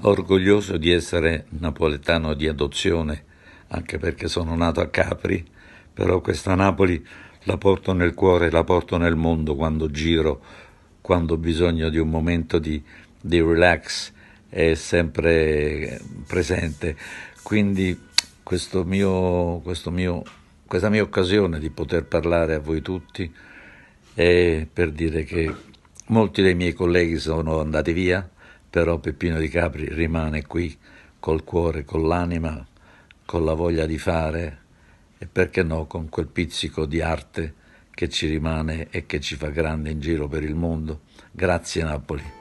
Orgoglioso di essere napoletano di adozione, anche perché sono nato a Capri, però questa Napoli la porto nel cuore, la porto nel mondo quando giro, quando ho bisogno di un momento di, di relax, è sempre presente. Quindi questo mio, questo mio, questa mia occasione di poter parlare a voi tutti è per dire che molti dei miei colleghi sono andati via però Peppino di Capri rimane qui col cuore, con l'anima, con la voglia di fare e perché no con quel pizzico di arte che ci rimane e che ci fa grande in giro per il mondo. Grazie Napoli.